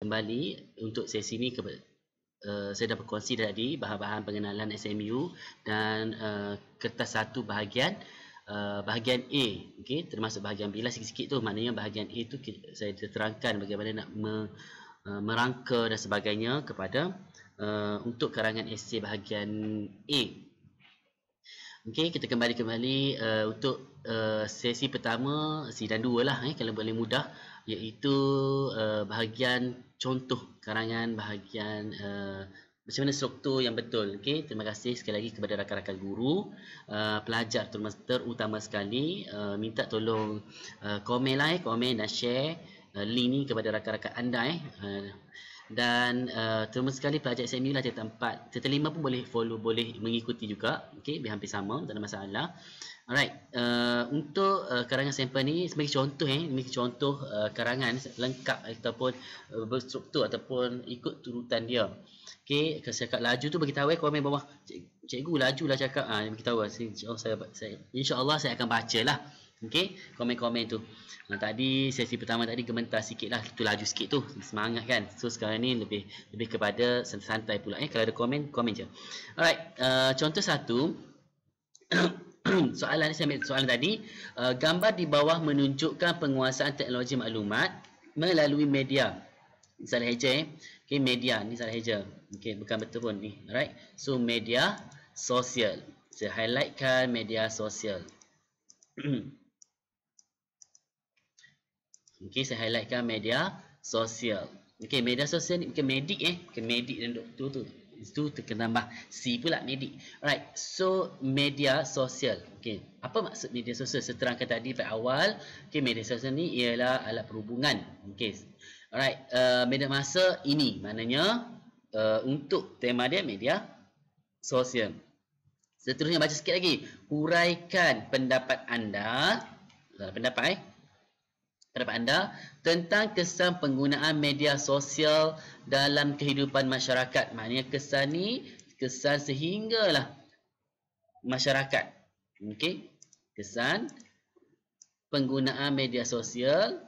kembali untuk sesi ini ke, uh, eh, saya dah berkongsi tadi bahan-bahan pengenalan SMU dan uh, kertas satu bahagian uh, bahagian A okay, termasuk bahagian B lah sikit-sikit tu maknanya bahagian A tu saya terangkan bagaimana nak me, uh, merangka dan sebagainya kepada uh, untuk karangan esei bahagian A okey kita kembali kembali uh, untuk uh, sesi pertama sidang dua lah eh, kalau boleh mudah iaitu uh, bahagian contoh karangan bahagian uh, macam mana struktur yang betul okay terima kasih sekali lagi kepada rakan-rakan guru uh, pelajar terutama sekali uh, minta tolong uh, komen like lah, komen dan share uh, link ni kepada rakan-rakan anda eh uh, dan uh, terima sekali pelajar SMU lah tempat tempat terlima pun boleh follow boleh mengikuti juga okay biar hampir sama tak ada masalah Alright, uh, untuk uh, karangan sampel ni sebagai contoh eh, ini contoh uh, karangan lengkap ataupun uh, berstruktur ataupun ikut turutan dia. Okey, kalau cakap laju tu bagi tahu eh komen bawah. Cikgu laju lah cakap. Ah, bagi tahu lah. Insya saya, saya insyaallah saya akan bacalah. Okey, komen-komen tu. Nah, tadi sesi pertama tadi gementar sikit lah tu laju sikit tu semangat kan so sekarang ni lebih lebih kepada santai pula eh kalau ada komen komen je alright uh, contoh satu soalan saya ambil soalan tadi uh, gambar di bawah menunjukkan penguasaan teknologi maklumat melalui media ini salah heja eh okay, media ni salah heja okay, bukan betul pun ni alright so media sosial saya highlightkan media sosial okay, saya highlightkan media sosial okay, media sosial ni bukan medik eh bukan medik dan doktor tu itu terkenal bah, C pula media. Alright, so media sosial okey apa maksud media sosial saya terangkan tadi pada awal okey media sosial ni ialah alat perhubungan okey alright uh, media masa ini maknanya uh, untuk tema dia media sosial seterusnya baca sikit lagi huraikan pendapat anda lah, pendapat eh terhadap anda tentang kesan penggunaan media sosial dalam kehidupan masyarakat. Maknanya kesan ni kesan sehinggalah masyarakat. Okey. Kesan penggunaan media sosial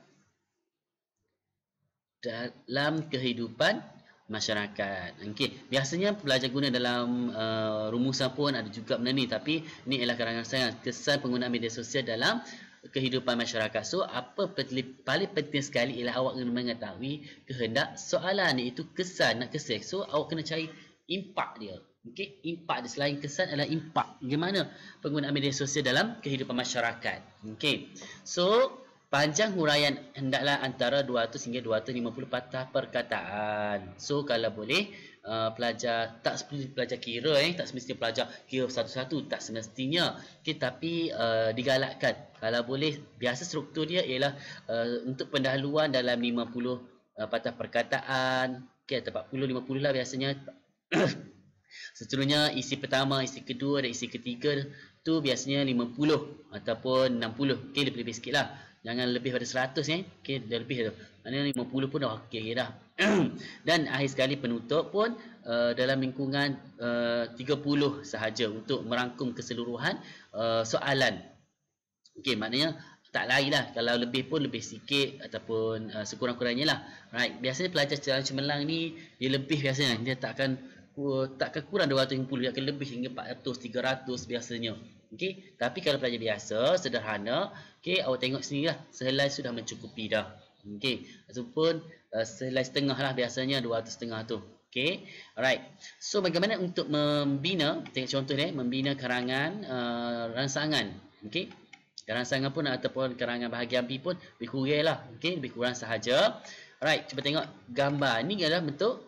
dalam kehidupan masyarakat. Okey, biasanya pelajar guna dalam uh, rumusan pun ada juga benda ni tapi ni ialah karangan saya kesan penggunaan media sosial dalam kehidupan masyarakat. So, apa paling penting sekali ialah awak kena mengetahui kehendak soalan ni itu kesan nak kesan. So, awak kena cari impak dia. Okay, impak dia selain kesan adalah impak. bagaimana penggunaan media sosial dalam kehidupan masyarakat. Okay, so panjang huraian hendaklah antara 200 hingga 250 patah perkataan. So, kalau boleh, Uh, pelajar tak semestinya pelajar kira eh tak semestinya pelajar kira satu-satu tak semestinya okay, tapi uh, digalakkan kalau boleh biasa struktur dia ialah uh, untuk pendahuluan dalam 50 uh, patah perkataan okey 40 50 lah biasanya seterusnya isi pertama isi kedua dan isi ketiga tu biasanya 50 ataupun 60 okey lebih-lebih sikitlah jangan lebih pada 100 eh okey lebih tu maknanya 50 pun dah okey dah dan akhir sekali penutup pun uh, dalam lingkungan eh, uh, 30 sahaja untuk merangkum keseluruhan uh, soalan. Okey, maknanya tak lain lah. Kalau lebih pun lebih sikit ataupun uh, sekurang-kurangnya lah. Right. Biasanya pelajar calon cemerlang ni dia lebih biasanya. Dia tak akan tak akan kurang 250, dia akan lebih hingga 400, 300 biasanya. Okey, tapi kalau pelajar biasa, sederhana, okey, awak tengok sini lah Sehelai sudah mencukupi dah. Okey, ataupun Eh, selai setengah lah biasanya dua 200 setengah tu Okay, alright So bagaimana untuk membina Tengok contoh ni, eh, membina karangan uh, Rangsangan, okay ransangan pun ataupun karangan bahagian B pun Lebih kurang lah, okay, lebih kurang sahaja Alright, cuba tengok gambar Ni adalah bentuk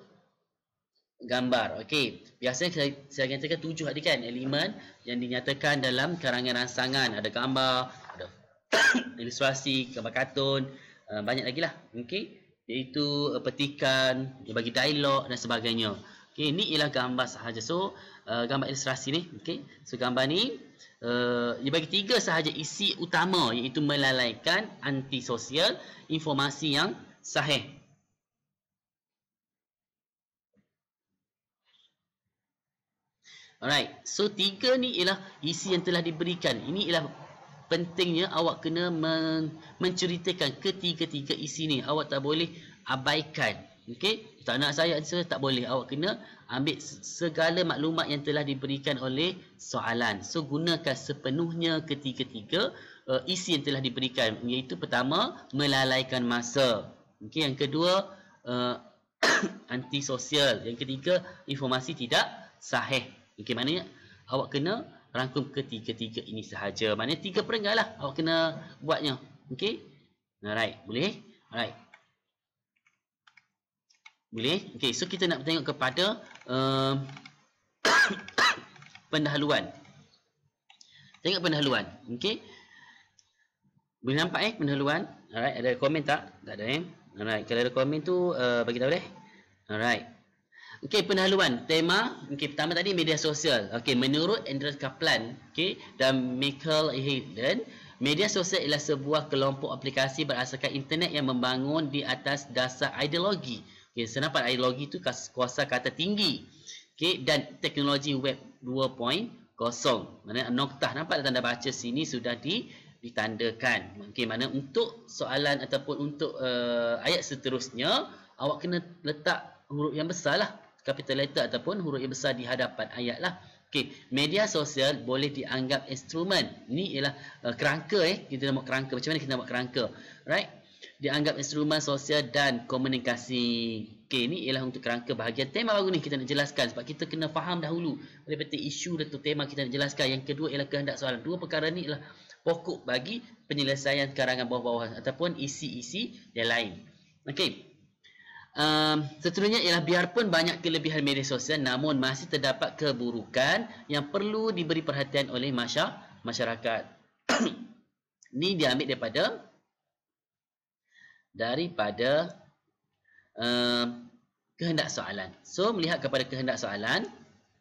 Gambar, okay Biasanya saya, saya katakan tujuh ada kan Elemen yang dinyatakan dalam karangan ransangan Ada gambar, ada ilustrasi Gambar kartun, uh, banyak lagi lah Okay iaitu uh, petikan dia bagi dialog dan sebagainya okey ini ialah gambar sahaja so uh, gambar ilustrasi ni okey so gambar ni uh, dia bagi tiga sahaja isi utama iaitu melalaikan antisosial informasi yang sahih Alright, so tiga ni ialah isi yang telah diberikan. Ini ialah pentingnya awak kena men menceritakan ketiga-tiga isi ni awak tak boleh abaikan okey tak nak saya answer tak boleh awak kena ambil segala maklumat yang telah diberikan oleh soalan so gunakan sepenuhnya ketiga-tiga uh, isi yang telah diberikan iaitu pertama melalaikan masa okey yang kedua uh, antisosial yang ketiga informasi tidak sahih okey maknanya awak kena rangkum ketiga-tiga ini sahaja. Maknanya tiga perenggan lah awak kena buatnya. Okey? Alright. Boleh? Alright. Boleh? Okey. So, kita nak tengok kepada uh, pendahuluan. Tengok pendahuluan. Okey? Boleh nampak eh pendahuluan? Alright. Ada komen tak? Tak ada eh? Alright. Kalau ada komen tu, uh, bagi tahu deh. Alright. Okey, pendahuluan. Tema, okey, pertama tadi media sosial. Okey, menurut Andrew Kaplan, okay, dan Michael Hayden, media sosial ialah sebuah kelompok aplikasi berasaskan internet yang membangun di atas dasar ideologi. Okey, senapa ideologi itu kuasa kata tinggi. Okey, dan teknologi web 2.0. Mana noktah nampak ada tanda baca sini sudah di ditandakan. Okey, mana untuk soalan ataupun untuk uh, ayat seterusnya, awak kena letak huruf yang besar lah capital letter ataupun huruf yang besar di hadapan ayat lah. Okey, media sosial boleh dianggap instrumen. Ini ialah uh, kerangka eh. Kita nak buat kerangka. Macam mana kita nak buat kerangka? Right? Dianggap instrumen sosial dan komunikasi. Okey, ini ialah untuk kerangka bahagian tema baru ni kita nak jelaskan. Sebab kita kena faham dahulu daripada isu atau tema kita nak jelaskan. Yang kedua ialah kehendak soalan. Dua perkara ni ialah pokok bagi penyelesaian karangan bawah-bawah ataupun isi-isi yang lain. Okey um, seterusnya ialah biarpun banyak kelebihan media sosial namun masih terdapat keburukan yang perlu diberi perhatian oleh masyarakat. Ini diambil daripada daripada um, kehendak soalan. So melihat kepada kehendak soalan,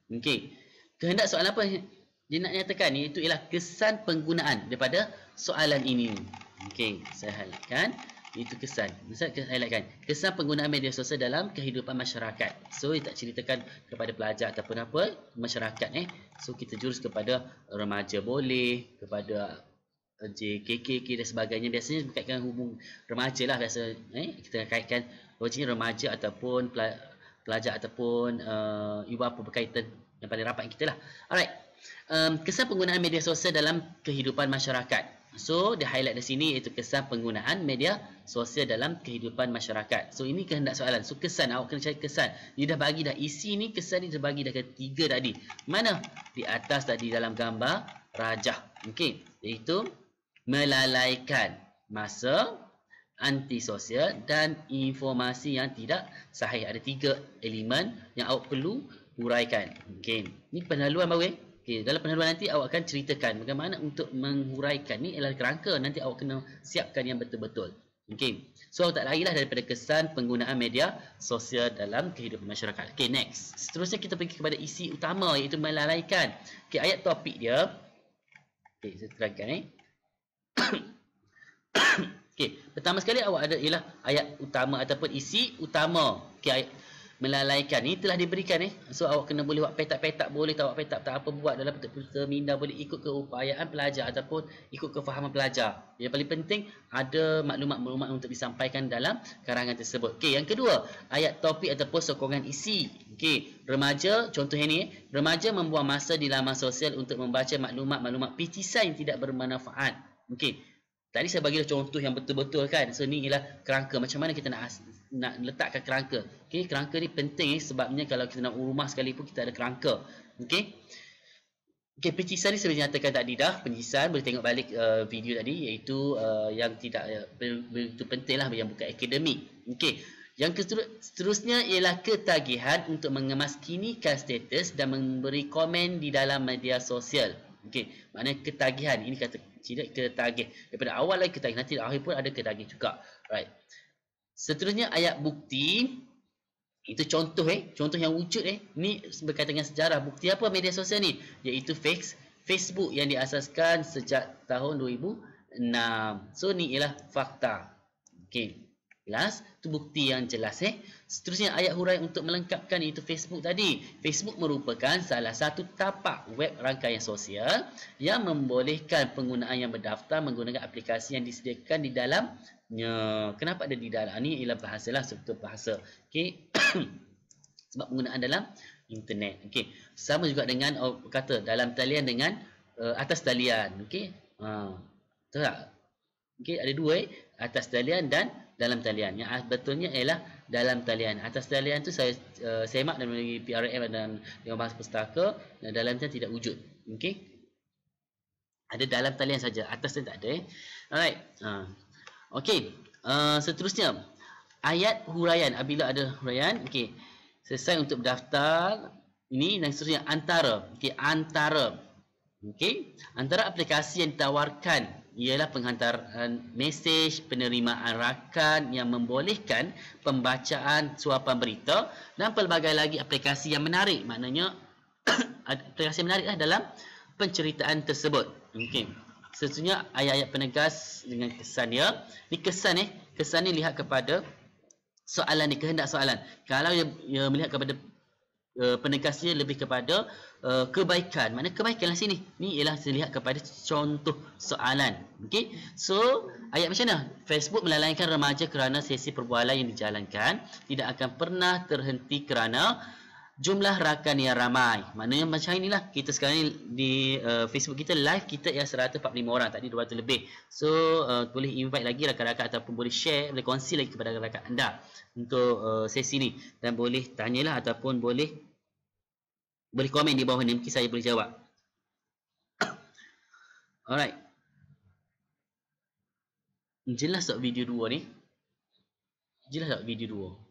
okey. Kehendak soalan apa dia nak nyatakan ni itu ialah kesan penggunaan daripada soalan ini. Okey, saya halikan itu kesan Ustaz highlightkan kesan penggunaan media sosial dalam kehidupan masyarakat so dia tak ceritakan kepada pelajar ataupun apa masyarakat eh so kita jurus kepada remaja boleh kepada eh, JKK dan sebagainya biasanya berkaitkan hubung remaja lah biasa eh kita kaitkan logiknya oh, remaja ataupun pelajar ataupun uh, ibu bapa berkaitan yang paling rapat kita lah alright um, kesan penggunaan media sosial dalam kehidupan masyarakat So, dia highlight di sini iaitu kesan penggunaan media sosial dalam kehidupan masyarakat. So, ini kehendak soalan. So, kesan. Awak kena cari kesan. Dia dah bagi dah isi ni, kesan ni dah bagi dah ketiga tadi. Mana? Di atas tadi dalam gambar rajah. Okey. Iaitu melalaikan masa antisosial dan informasi yang tidak sahih. Ada tiga elemen yang awak perlu huraikan. Okey. Ini pendahuluan baru eh. Okay, dalam penerbangan nanti awak akan ceritakan bagaimana untuk menguraikan ni adalah kerangka nanti awak kena siapkan yang betul-betul. Okay. So tak lagi lah daripada kesan penggunaan media sosial dalam kehidupan masyarakat. Okay next. Seterusnya kita pergi kepada isi utama iaitu melalaikan. Okay ayat topik dia. Okay saya terangkan ni. Eh. okay pertama sekali awak ada ialah ayat utama ataupun isi utama. Okay ayat, melalaikan ni telah diberikan eh so awak kena boleh buat petak-petak boleh tak buat petak tak apa buat dalam petak-petak minda boleh ikut keupayaan pelajar ataupun ikut kefahaman pelajar yang paling penting ada maklumat-maklumat untuk disampaikan dalam karangan tersebut okey yang kedua ayat topik ataupun sokongan isi okey remaja contoh ini eh. remaja membuang masa di laman sosial untuk membaca maklumat-maklumat PT sign tidak bermanfaat okey Tadi saya bagi lah contoh yang betul-betul kan. So ni ialah kerangka. Macam mana kita nak nak letakkan kerangka. Okey, kerangka ni penting eh. sebabnya kalau kita nak rumah sekalipun kita ada kerangka. Okey. Okey, penyisan ni saya nyatakan tadi dah. Penyisan boleh tengok balik uh, video tadi iaitu uh, yang tidak begitu penting lah yang bukan akademik. Okey. Yang seterusnya ialah ketagihan untuk mengemaskinikan status dan memberi komen di dalam media sosial. Okey, maknanya ketagihan. Ini kata cina ketagih. Daripada awal lagi ketagih. Nanti akhir pun ada ketagih juga. right? Seterusnya ayat bukti. Itu contoh eh. Contoh yang wujud eh. Ni berkaitan dengan sejarah. Bukti apa media sosial ni? yaitu fix Facebook yang diasaskan sejak tahun 2006. So ni ialah fakta. Okey plus tu bukti yang jelas eh seterusnya ayat hurai untuk melengkapkan itu Facebook tadi Facebook merupakan salah satu tapak web rangkaian sosial yang membolehkan penggunaan yang berdaftar menggunakan aplikasi yang disediakan di dalamnya kenapa ada di dalam ni ialah bahasa bahasalah struktur bahasa Okay, sebab penggunaan dalam internet Okay, sama juga dengan oh, kata dalam talian dengan uh, atas talian Okay, ha uh, tak okey ada dua eh atas talian dan dalam talian yang betulnya ialah dalam talian atas talian tu saya uh, semak dan bagi PRM dan dengan bahasa pustaka dan dalam talian tidak wujud okey ada dalam talian saja atas talian tak ada eh? alright uh. Ha. okey uh, eh, seterusnya ayat huraian apabila ada huraian okey selesai untuk daftar ini dan seterusnya antara okey antara okey antara aplikasi yang ditawarkan ialah penghantaran eh, mesej penerimaan rakan yang membolehkan pembacaan suapan berita dan pelbagai lagi aplikasi yang menarik maknanya aplikasi menariklah dalam penceritaan tersebut Okay, sesungguhnya ayat-ayat penegas dengan kesan dia ni kesan eh kesan ni lihat kepada soalan ni kehendak soalan kalau dia melihat kepada uh, penegasnya lebih kepada uh, kebaikan. Mana kebaikanlah sini? Ni ialah dilihat kepada contoh soalan. Okey. So, ayat macam mana? Facebook melalaikan remaja kerana sesi perbualan yang dijalankan tidak akan pernah terhenti kerana jumlah rakan yang ramai. mana Maknanya macam inilah kita sekarang ni di uh, Facebook kita live kita yang 145 orang tadi 200 lebih. So uh, boleh invite lagi rakan-rakan ataupun boleh share, boleh kongsi lagi kepada rakan-rakan anda untuk uh, sesi ni dan boleh tanyalah ataupun boleh boleh komen di bawah ni mungkin saya boleh jawab. Alright. Jelas tak video 2 ni? Jelas tak video 2?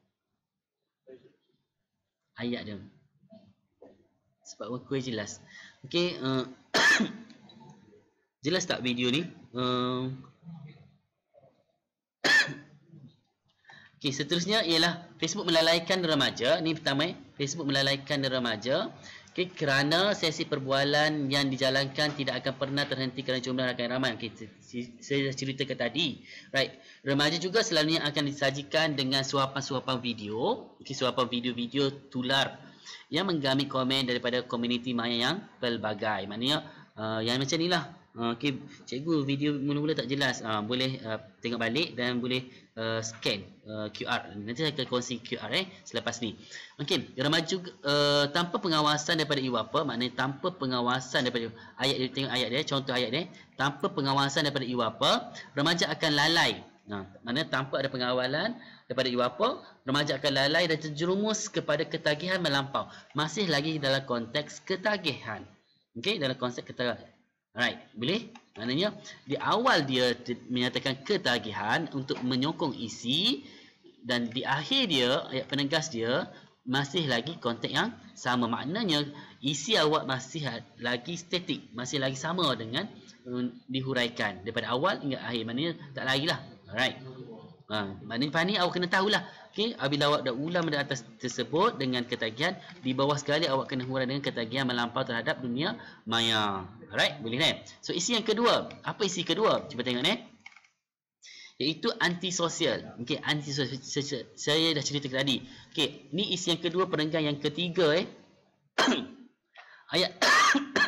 ayat dia sebab aku jelas ok uh, eh, jelas tak video ni eh, uh, ok seterusnya ialah Facebook melalaikan remaja Ini pertama eh Facebook melalaikan remaja Okay, kerana sesi perbualan yang dijalankan tidak akan pernah terhenti kerana jumlah akan ramai. Okay, saya ceritakan tadi. Right. Remaja juga selalunya akan disajikan dengan suapan-suapan video. Okay, suapan video-video tular yang menggami komen daripada komuniti maya yang pelbagai. Maknanya uh, yang macam inilah. Ah, okey cikgu video mula-mula tak jelas uh, boleh uh, tengok balik dan boleh uh, scan uh, QR nanti saya akan kongsi QR eh selepas ni okey remaja uh, tanpa pengawasan daripada ibu bapa maknanya tanpa pengawasan daripada ayat dia tengok ayat dia contoh ayat dia tanpa pengawasan daripada ibu bapa remaja akan lalai Nah, mana tanpa ada pengawalan daripada ibu bapa, remaja akan lalai dan terjerumus kepada ketagihan melampau. Masih lagi dalam konteks ketagihan. Okey, dalam konsep ketagihan. Right. Boleh? Maknanya, di awal dia menyatakan ketagihan untuk menyokong isi dan di akhir dia, ayat penegas dia, masih lagi konteks yang sama. Maknanya, isi awak masih lagi statik. Masih lagi sama dengan um, dihuraikan. Daripada awal hingga akhir. Maknanya, tak lagi lah. Alright. Ha, maknanya faham ni awak kena tahulah. Okey, apabila awak dah ulam di atas tersebut dengan ketagihan, di bawah sekali awak kena huraikan dengan ketagihan melampau terhadap dunia maya. Alright, boleh kan? So isi yang kedua, apa isi kedua? Cuba tengok ni. Iaitu antisosial. Okey, antisosial saya dah cerita tadi. Okey, ni isi yang kedua perenggan yang ketiga eh. ayat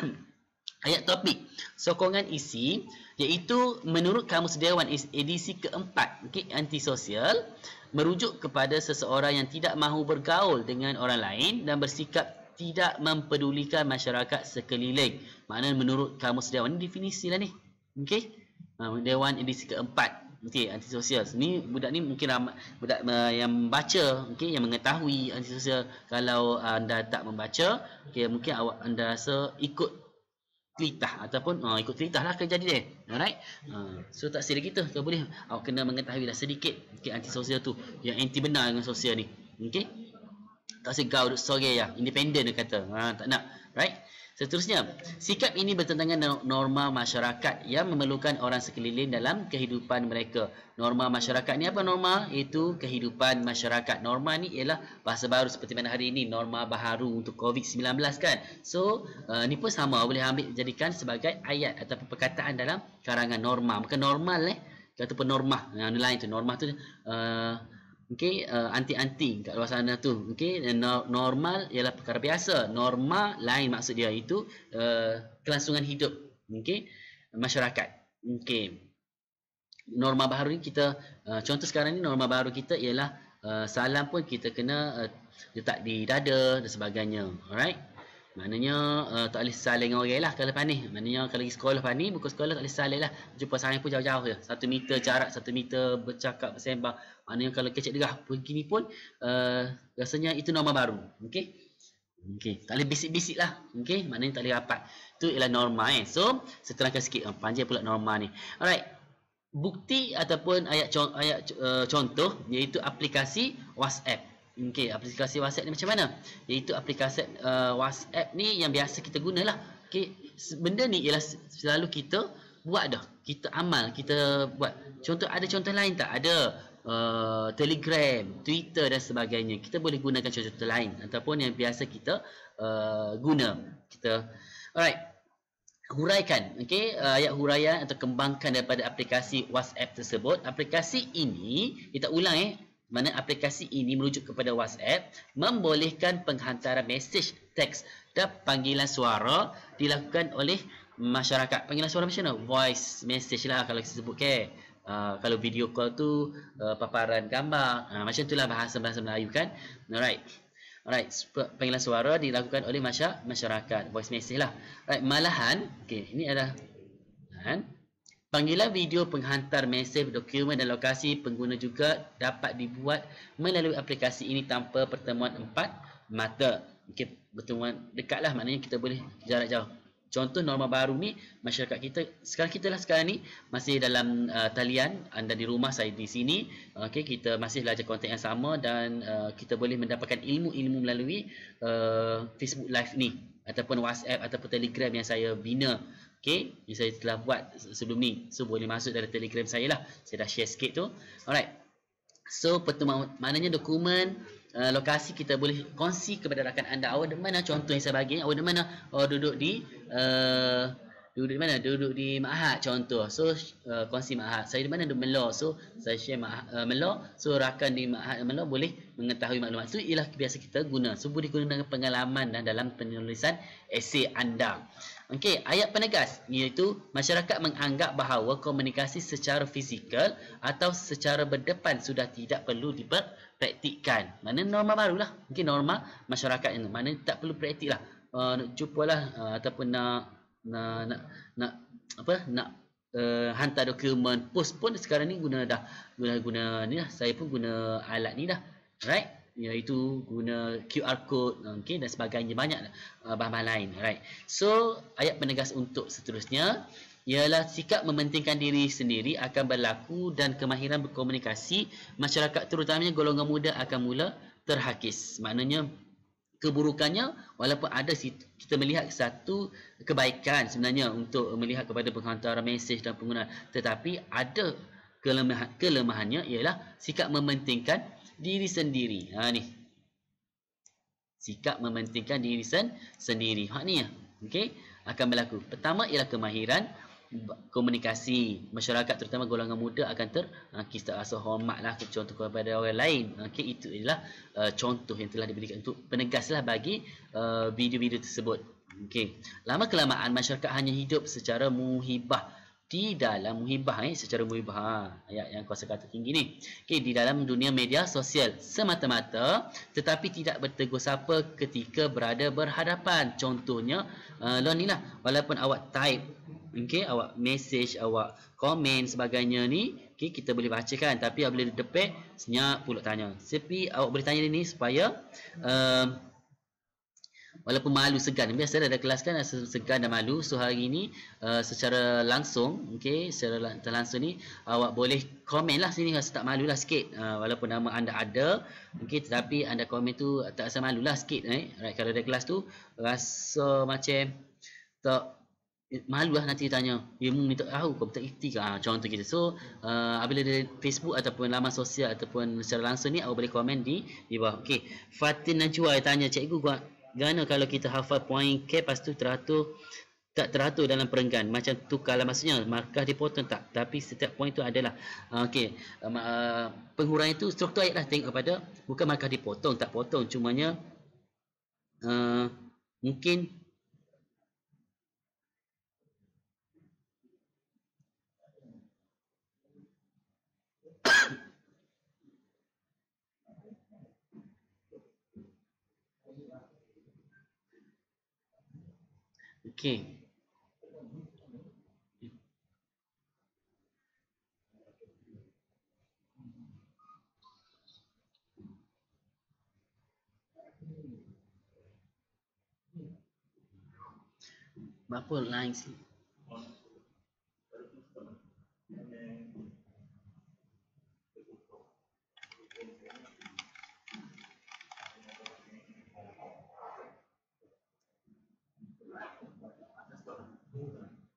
ayat topik. Sokongan isi iaitu menurut kamus dewan edisi keempat anti sosial merujuk kepada seseorang yang tidak mahu bergaul dengan orang lain dan bersikap tidak mempedulikan masyarakat sekeliling makna menurut kamus dewan ni definisilah ni okey ha, dewan edisi keempat okey sosial. ni budak ni mungkin ramai budak uh, yang baca okey yang mengetahui anti sosial kalau anda tak membaca okey mungkin awak anda rasa ikut Cerita ataupun uh, ikut cerita lah akan jadi dia alright uh, so tak sedia kita kau boleh awak kena mengetahui lah sedikit okay, anti sosial tu yang anti benar dengan sosial ni okay tak sedia kau duduk sore ya lah, independent dia kata uh, tak nak right Seterusnya, sikap ini bertentangan norma masyarakat yang memerlukan orang sekeliling dalam kehidupan mereka. Norma masyarakat ni apa norma? Itu kehidupan masyarakat. Norma ni ialah bahasa baru seperti mana hari ini, norma baharu untuk COVID-19 kan. So, uh, ni pun sama boleh ambil jadikan sebagai ayat ataupun perkataan dalam karangan norma. Bukan normal eh, ataupun norma. Yang lain tu, norma tu... Uh, okey uh, eh, anti anting kat luar sana tu okey eh, no, normal ialah perkara biasa normal lain maksud dia itu uh, kelangsungan hidup okey masyarakat okey norma baru ni kita uh, contoh sekarang ni norma baru kita ialah uh, salam pun kita kena uh, letak di dada dan sebagainya alright Maknanya uh, tak boleh saling orang lah kalau panik. Maknanya kalau pergi sekolah panik, buku sekolah tak boleh saling lah. Jumpa saling pun jauh-jauh je. Satu meter jarak, satu meter bercakap, bersembang. Ana yang kalau kecek derah begini pun uh, rasanya itu norma baru. Okey. Okey, tak boleh bisik-bisik lah. Okey, maknanya tak boleh rapat. Itu ialah norma eh. So, saya terangkan sikit. Uh, panjang pula norma ni. Alright. Bukti ataupun ayat, con- ayat uh, contoh iaitu aplikasi WhatsApp. Okey, aplikasi WhatsApp ni macam mana? Iaitu aplikasi uh, WhatsApp ni yang biasa kita guna lah. Okey, benda ni ialah selalu kita buat dah. Kita amal, kita buat. Contoh ada contoh lain tak? Ada uh, Telegram, Twitter dan sebagainya. Kita boleh gunakan contoh-contoh lain ataupun yang biasa kita uh, guna. Kita Alright. Huraikan, okay? uh, ayat huraian atau kembangkan daripada aplikasi WhatsApp tersebut. Aplikasi ini, kita ulang eh, mana aplikasi ini merujuk kepada WhatsApp membolehkan penghantaran mesej teks dan panggilan suara dilakukan oleh masyarakat. Panggilan suara macam mana? Voice message lah kalau kita sebut ke. Okay. Ah, kalau video call tu uh, paparan gambar uh, macam itulah bahasa-bahasa Melayu kan alright alright panggilan suara dilakukan oleh masyarakat voice message lah alright malahan okey ini adalah malahan. panggilan video penghantar mesej dokumen dan lokasi pengguna juga dapat dibuat melalui aplikasi ini tanpa pertemuan empat mata okey pertemuan dekatlah maknanya kita boleh jarak jauh contoh norma baru ni masyarakat kita sekarang kita lah sekarang ni masih dalam uh, talian anda di rumah saya di sini Okay, kita masih belajar konten yang sama dan uh, kita boleh mendapatkan ilmu-ilmu melalui uh, Facebook live ni ataupun WhatsApp ataupun Telegram yang saya bina Okay, yang saya telah buat sebelum ni so boleh masuk dalam Telegram saya lah saya dah share sikit tu alright so pertemuan maknanya dokumen Eh, lokasi kita boleh kongsi kepada rakan anda awak di mana contoh yang saya bagi awak di mana oh, duduk di uh, duduk di mana duduk di mahat contoh so uh, kongsi mahat saya di mana duduk melo so saya share mahat, uh, melo so rakan di mahat melo boleh mengetahui maklumat tu ialah biasa kita guna so boleh guna dengan pengalaman dan dalam penulisan esei anda Okey, ayat penegas iaitu masyarakat menganggap bahawa komunikasi secara fizikal atau secara berdepan sudah tidak perlu diper, praktikkan. Mana norma barulah. Mungkin norma masyarakat yang mana tak perlu praktiklah. Uh, nak cubalah uh, ataupun nak nak nak, nak apa nak uh, hantar dokumen post pun sekarang ni guna dah guna guna ni lah. Saya pun guna alat ni dah. Right? iaitu guna QR code uh, okay, dan sebagainya banyak lah, uh, bahan-bahan lain right so ayat penegas untuk seterusnya ialah sikap mementingkan diri sendiri akan berlaku dan kemahiran berkomunikasi masyarakat terutamanya golongan muda akan mula terhakis. Maknanya keburukannya walaupun ada situ, kita melihat satu kebaikan sebenarnya untuk melihat kepada penghantaran mesej dan pengguna tetapi ada kelemahan kelemahannya ialah sikap mementingkan diri sendiri. Ha ni. Sikap mementingkan diri sen, sendiri. Ha ni ya. Okey akan berlaku. Pertama ialah kemahiran komunikasi masyarakat terutama golongan muda akan ter uh, ah, kita rasa hormatlah contoh kepada orang lain okey itu adalah uh, ah, contoh yang telah diberikan untuk penegaslah bagi ah, video-video uh, tersebut okey lama kelamaan masyarakat hanya hidup secara muhibah di dalam muhibah eh, secara muhibah ha, ayat yang kuasa kata tinggi ni Okey, di dalam dunia media sosial semata-mata tetapi tidak bertegur sapa ketika berada berhadapan contohnya uh, lo ni lah, walaupun awak type Okay, awak message awak komen sebagainya ni okey kita boleh baca kan tapi awak apabila depek senyap pula tanya sepi awak boleh tanya ni supaya um, walaupun malu segan biasalah ada kelas kan rasa segan dan malu so hari ni uh, secara langsung okay, secara lang- langsung ni awak boleh komen lah sini rasa tak malulah sikit uh, walaupun nama anda ada okay, tetapi anda komen tu tak rasa malulah sikit eh right, kalau ada kelas tu rasa macam tak Eh, malu lah nanti tanya ya mu minta tahu kau tak ikhti ke ha, contoh kita so uh, apabila di Facebook ataupun laman sosial ataupun secara langsung ni awak boleh komen di di bawah ok Fatin Najwa tanya cikgu gua gana kalau kita hafal point K lepas tu teratur tak teratur dalam perenggan macam tu kalau maksudnya markah dipotong tak tapi setiap point tu adalah ok uh, um, uh, penghuraian tu struktur ayat lah tengok pada bukan markah dipotong tak potong cumanya uh, mungkin okay purple lines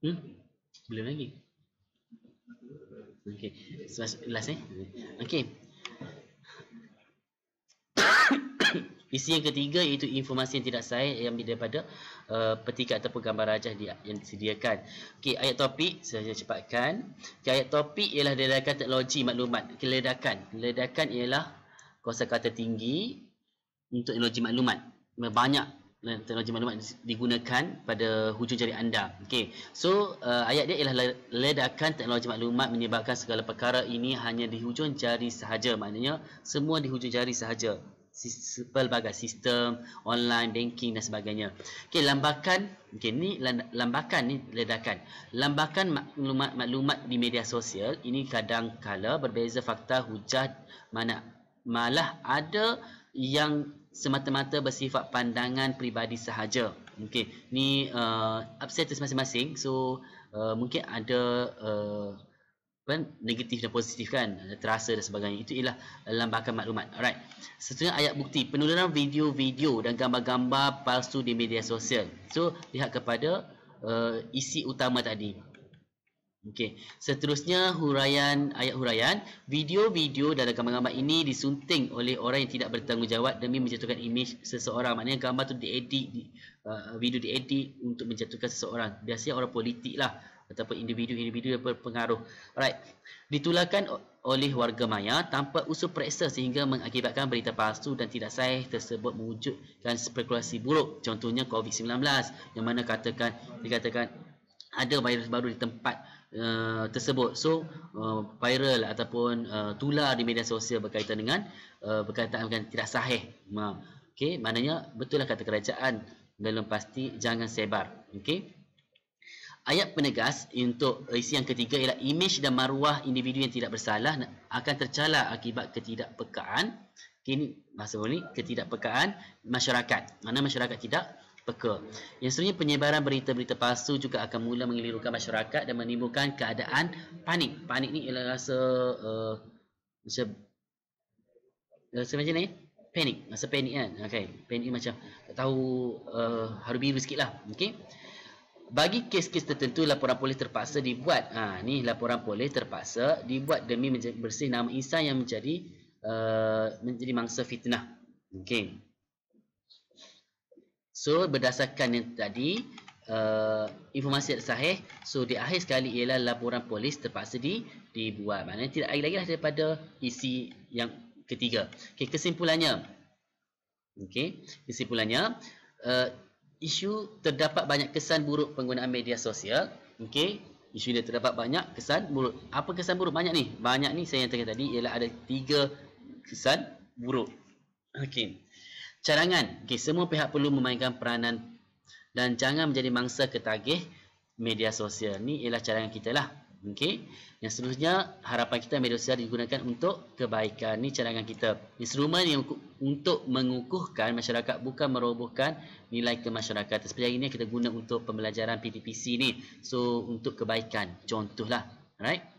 Hmm? Belum lagi. Okey. Last, last eh. Okey. Isi yang ketiga iaitu informasi yang tidak sahih yang daripada uh, petikat ataupun gambar rajah di, yang disediakan. Okey, ayat topik saya cepatkan. Okay, ayat topik ialah ledakan teknologi maklumat. Okay, ledakan. Ledakan ialah kosakata tinggi untuk teknologi maklumat. Banyak teknologi maklumat digunakan pada hujung jari anda okey so uh, ayat dia ialah ledakan teknologi maklumat menyebabkan segala perkara ini hanya di hujung jari sahaja maknanya semua di hujung jari sahaja Sis, pelbagai sistem online banking dan sebagainya okey lambakan okey ni lambakan ni ledakan lambakan maklumat maklumat di media sosial ini kadang kala berbeza fakta hujah mana malah ada yang semata-mata bersifat pandangan peribadi sahaja. Okey, ni uh, upsetters masing-masing. So uh, mungkin ada uh, kan negatif dan positif kan terasa dan sebagainya. Itu ialah lambakan maklumat. Alright. Seterusnya ayat bukti penularan video-video dan gambar-gambar palsu di media sosial. So lihat kepada uh, isi utama tadi. Okey, seterusnya huraian ayat huraian, video-video dalam gambar-gambar ini disunting oleh orang yang tidak bertanggungjawab demi menjatuhkan imej seseorang. Maknanya gambar tu diedit, di, uh, video diedit untuk menjatuhkan seseorang. Biasanya orang politik lah ataupun individu-individu yang berpengaruh. Alright. Ditularkan oleh warga maya tanpa usul periksa sehingga mengakibatkan berita palsu dan tidak sahih tersebut mewujudkan spekulasi buruk. Contohnya COVID-19 yang mana katakan dikatakan ada virus baru di tempat Eh, tersebut. So uh, viral ataupun uh, tular di media sosial berkaitan dengan uh, berkaitan dengan tidak sahih. Ma. Okey, maknanya betul lah kata kerajaan dalam pasti jangan sebar. okay Ayat penegas untuk isi yang ketiga ialah imej dan maruah individu yang tidak bersalah akan tercela akibat ketidakpekaan. Okay, masa ini ketidakpekaan masyarakat. Mana masyarakat tidak peka. Yang seterusnya penyebaran berita-berita palsu juga akan mula mengelirukan masyarakat dan menimbulkan keadaan panik. Panik ni ialah rasa uh, rasa macam ni? Panik. Rasa panik kan? Okay. Panik macam tak tahu uh, haru biru sikit lah. Okay. Bagi kes-kes tertentu, laporan polis terpaksa dibuat. Ha, ni laporan polis terpaksa dibuat demi bersih nama insan yang menjadi uh, menjadi mangsa fitnah. Okay. So berdasarkan yang tadi uh, informasi yang sahih, so di akhir sekali ialah laporan polis terpaksa di dibuat. Maknanya tidak lagi lagi lah daripada isi yang ketiga. Okay, kesimpulannya. Okay, kesimpulannya uh, isu terdapat banyak kesan buruk penggunaan media sosial. Okay, isu dia terdapat banyak kesan buruk. Apa kesan buruk banyak ni? Banyak ni saya yang tadi ialah ada tiga kesan buruk. Okay cadangan. Okay, semua pihak perlu memainkan peranan dan jangan menjadi mangsa ketagih media sosial. Ini ialah cadangan kita lah. Okay. Yang seterusnya, harapan kita media sosial digunakan untuk kebaikan. Ini cadangan kita. Instrumen yang untuk mengukuhkan masyarakat bukan merobohkan nilai kemasyarakatan. Seperti ini kita guna untuk pembelajaran PTPC ni. So, untuk kebaikan. Contohlah. Alright.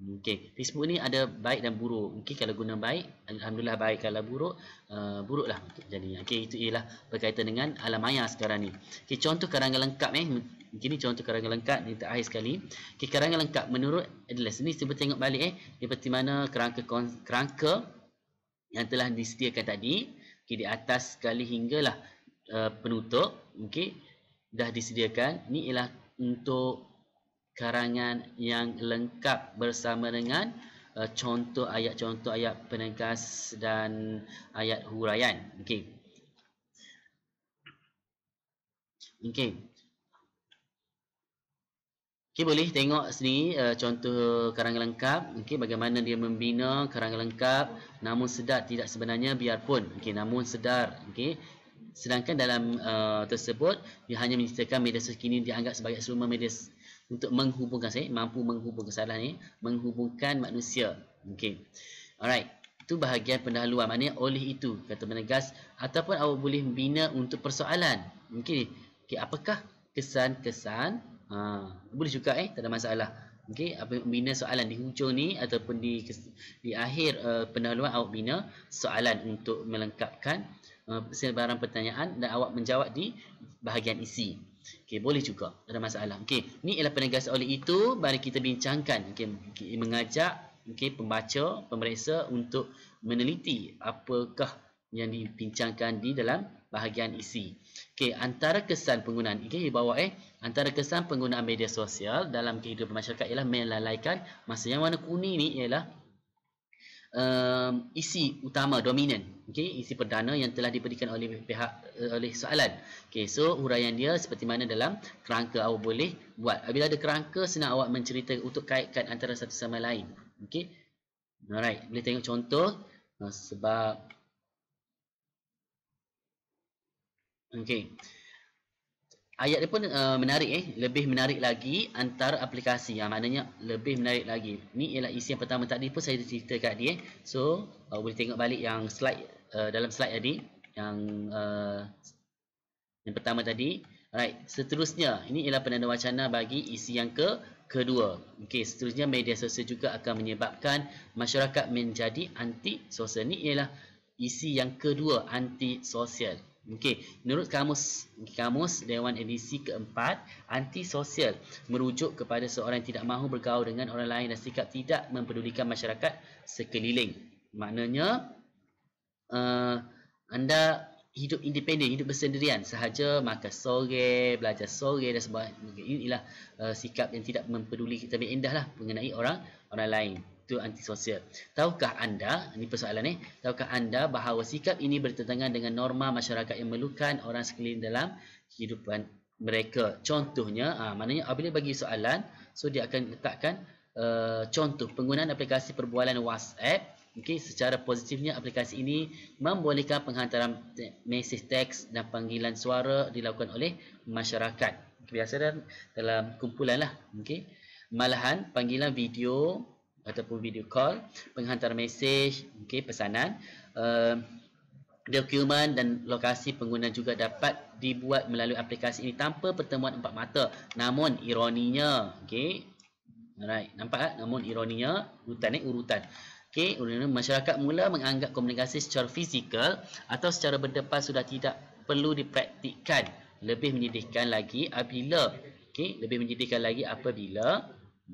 Okey, Facebook ni ada baik dan buruk. Okey, kalau guna baik, alhamdulillah baik. Kalau buruk, uh, buruklah jadi. Okey, itu ialah berkaitan dengan alam maya sekarang ni. Okey, contoh karangan lengkap eh. Ini contoh karangan lengkap ni terakhir sekali. Okey, karangan lengkap menurut Atlas ni cuba tengok balik eh. Seperti mana kerangka kerangka yang telah disediakan tadi. Okey, di atas sekali hinggalah uh, penutup. Okey, dah disediakan. Ni ialah untuk karangan yang lengkap bersama dengan uh, contoh ayat-contoh ayat penegas dan ayat huraian. Okey. Okey. Okey boleh tengok sini uh, contoh karangan lengkap. Okey bagaimana dia membina karangan lengkap namun sedar tidak sebenarnya biarpun. Okey namun sedar. Okey. Sedangkan dalam uh, tersebut dia hanya menceritakan media sekini dianggap sebagai seluruh media untuk menghubungkan saya mampu menghubungkan salah ni menghubungkan manusia mungkin okay. alright itu bahagian pendahuluan maknanya oleh itu kata menegas ataupun awak boleh bina untuk persoalan mungkin okay. okay, apakah kesan-kesan ha, boleh juga eh tak ada masalah Okey, apa bina soalan di hujung ni ataupun di di akhir uh, pendahuluan awak bina soalan untuk melengkapkan uh, eh, sebarang pertanyaan dan awak menjawab di bahagian isi. Okey, boleh juga. Tak ada masalah. Okey, ni ialah penegasan oleh itu mari kita bincangkan. Okey, mengajak okey pembaca, pemeriksa untuk meneliti apakah yang dibincangkan di dalam bahagian isi. Okey, antara kesan penggunaan okey bawah eh antara kesan penggunaan media sosial dalam kehidupan masyarakat ialah melalaikan masa yang warna kuning ni ialah um, isi utama dominan okey isi perdana yang telah diberikan oleh pihak uh, oleh soalan okey so huraian dia seperti mana dalam kerangka awak boleh buat apabila ada kerangka senang awak mencerita untuk kaitkan antara satu sama lain okey alright boleh tengok contoh sebab okey ayat dia pun uh, menarik eh lebih menarik lagi antara aplikasi yang ah, maknanya lebih menarik lagi ni ialah isi yang pertama tadi pun saya dah cerita kat dia eh. so uh, boleh tengok balik yang slide uh, dalam slide tadi yang uh, yang pertama tadi alright seterusnya ini ialah penanda wacana bagi isi yang ke kedua okey seterusnya media sosial juga akan menyebabkan masyarakat menjadi anti sosial Ini ialah isi yang kedua anti sosial Okey, menurut kamus kamus Dewan Edisi keempat, antisosial merujuk kepada seorang yang tidak mahu bergaul dengan orang lain dan sikap tidak mempedulikan masyarakat sekeliling. Maknanya uh, anda hidup independen, hidup bersendirian sahaja, makan sore, belajar sore dan sebagainya. Inilah uh, eh, sikap yang tidak mempedulikan tapi indahlah mengenai orang orang lain itu antisosial. Tahukah anda, ini persoalan ni, tahukah anda bahawa sikap ini bertentangan dengan norma masyarakat yang melukan orang sekeliling dalam kehidupan mereka. Contohnya, ah maknanya apabila bagi soalan, so dia akan letakkan uh, contoh penggunaan aplikasi perbualan WhatsApp. Okey, secara positifnya aplikasi ini membolehkan penghantaran te- mesej teks dan panggilan suara dilakukan oleh masyarakat. Biasa dalam, dalam kumpulan lah. Okey. Malahan panggilan video ataupun video call, penghantar mesej, okay, pesanan, uh, dokumen dan lokasi pengguna juga dapat dibuat melalui aplikasi ini tanpa pertemuan empat mata. Namun ironinya, okay, alright, nampak tak? Namun ironinya, urutan ni eh, urutan. Okay, masyarakat mula menganggap komunikasi secara fizikal atau secara berdepan sudah tidak perlu dipraktikkan. Lebih menyedihkan lagi apabila, okay, lebih menyedihkan lagi apabila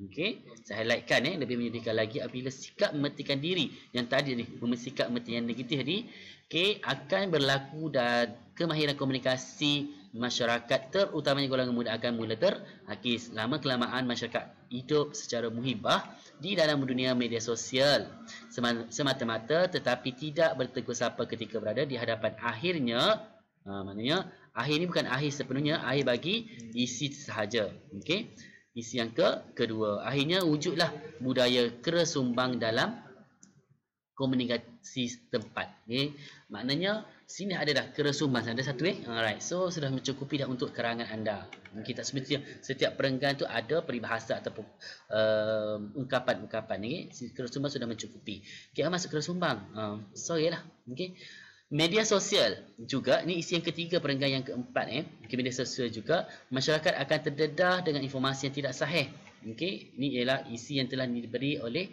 Okay, saya highlightkan eh lebih menyedihkan lagi apabila sikap mementingkan diri yang tadi ni, memersikap mementingkan negatif tadi, okay akan berlaku dan kemahiran komunikasi masyarakat terutamanya golongan muda akan mula terhakis lama kelamaan masyarakat hidup secara muhibah di dalam dunia media sosial semata-mata tetapi tidak bertegur sapa ketika berada di hadapan akhirnya uh, maknanya akhir ni bukan akhir sepenuhnya akhir bagi isi sahaja okay. Isi yang ke kedua. Akhirnya wujudlah budaya keresumbang dalam komunikasi tempat. Okay. Maknanya sini ada dah keresumbang. Ada satu eh. Alright. So sudah mencukupi dah untuk kerangan anda. Mungkin tak semestinya setiap perenggan tu ada peribahasa ataupun uh, um, ungkapan-ungkapan. Okay. Keresumbang sudah mencukupi. Okay, masuk keresumbang. Uh, um, sorry lah. Okay. Media sosial juga, ni isi yang ketiga perenggan yang keempat eh. Okay, media sosial juga, masyarakat akan terdedah dengan informasi yang tidak sahih. Okay, ni ialah isi yang telah diberi oleh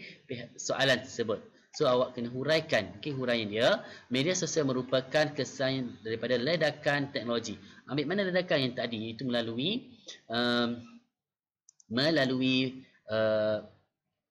soalan tersebut. So, awak kena huraikan. Okay, huraian dia. Media sosial merupakan kesan daripada ledakan teknologi. Ambil mana ledakan yang tadi? Itu melalui um, melalui uh,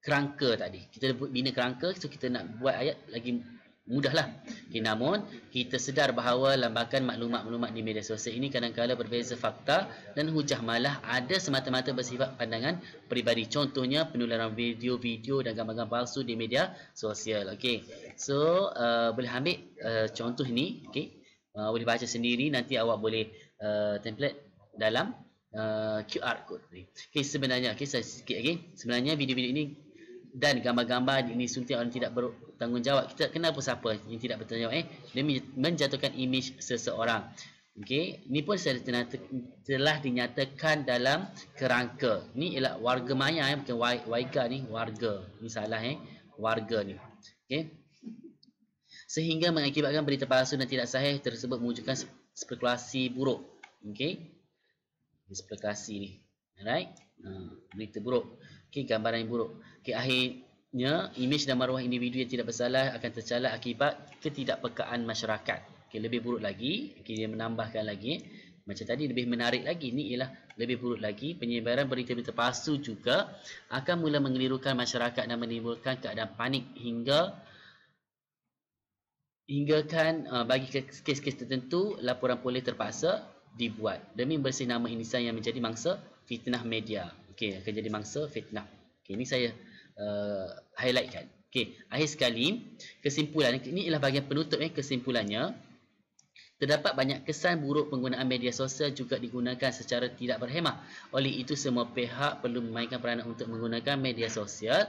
kerangka tadi. Kita bina kerangka, so kita nak buat ayat lagi mudahlah. Okay, namun kita sedar bahawa lambakan maklumat-maklumat di media sosial ini kadang-kadang berbeza fakta dan hujah malah ada semata-mata bersifat pandangan peribadi. Contohnya penularan video-video dan gambar-gambar palsu di media sosial. Okay, So, uh, boleh ambil uh, contoh ni, Okay, Uh, boleh baca sendiri nanti awak boleh uh, template dalam uh, QR code Okay, Okey, sebenarnya okey saya sikit lagi. Okay. Sebenarnya video-video ini dan gambar-gambar ini suntik orang tidak ber tanggungjawab kita kenal pun siapa yang tidak bertanggungjawab eh demi menjatuhkan imej seseorang okey ni pun telah, telah dinyatakan dalam kerangka ni ialah warga maya eh bukan waika ni warga ni salah eh warga ni okey sehingga mengakibatkan berita palsu dan tidak sahih tersebut menunjukkan spekulasi buruk okey spekulasi ni alright ha, berita buruk okey gambaran yang buruk okey akhir ya imej dan maruah individu yang tidak bersalah akan tercalar akibat ketidakpekaan masyarakat okay, lebih buruk lagi okay, menambahkan lagi macam tadi lebih menarik lagi ni ialah lebih buruk lagi penyebaran berita-berita palsu juga akan mula mengelirukan masyarakat dan menimbulkan keadaan panik hingga hinggakan uh, bagi kes-kes tertentu laporan polis terpaksa dibuat demi bersih nama insan yang menjadi mangsa fitnah media okey akan jadi mangsa fitnah okey ni saya uh, highlightkan. Okey, akhir sekali, kesimpulan ini ialah bahagian penutup eh kesimpulannya. Terdapat banyak kesan buruk penggunaan media sosial juga digunakan secara tidak berhemah. Oleh itu semua pihak perlu memainkan peranan untuk menggunakan media sosial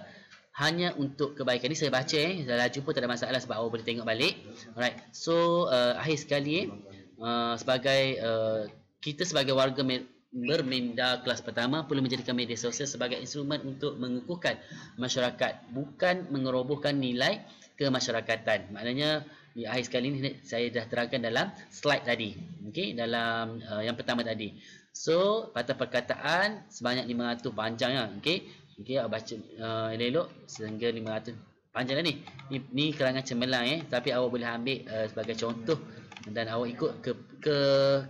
hanya untuk kebaikan. Ini saya baca eh, saya laju pun tak ada masalah sebab awak boleh tengok balik. Alright. So, uh, akhir sekali eh, uh, sebagai uh, kita sebagai warga berminda kelas pertama perlu menjadikan media sosial sebagai instrumen untuk mengukuhkan masyarakat bukan mengerobohkan nilai kemasyarakatan. Maknanya di akhir sekali ini saya dah terangkan dalam slide tadi. Okey, dalam uh, yang pertama tadi. So, patah perkataan sebanyak 500 panjang ya. Okey. Okey, awak baca uh, elok sehingga 500 panjang lah ni. Ni, ni kerangan cemerlang eh. Tapi awak boleh ambil uh, sebagai contoh dan awak ikut ke ke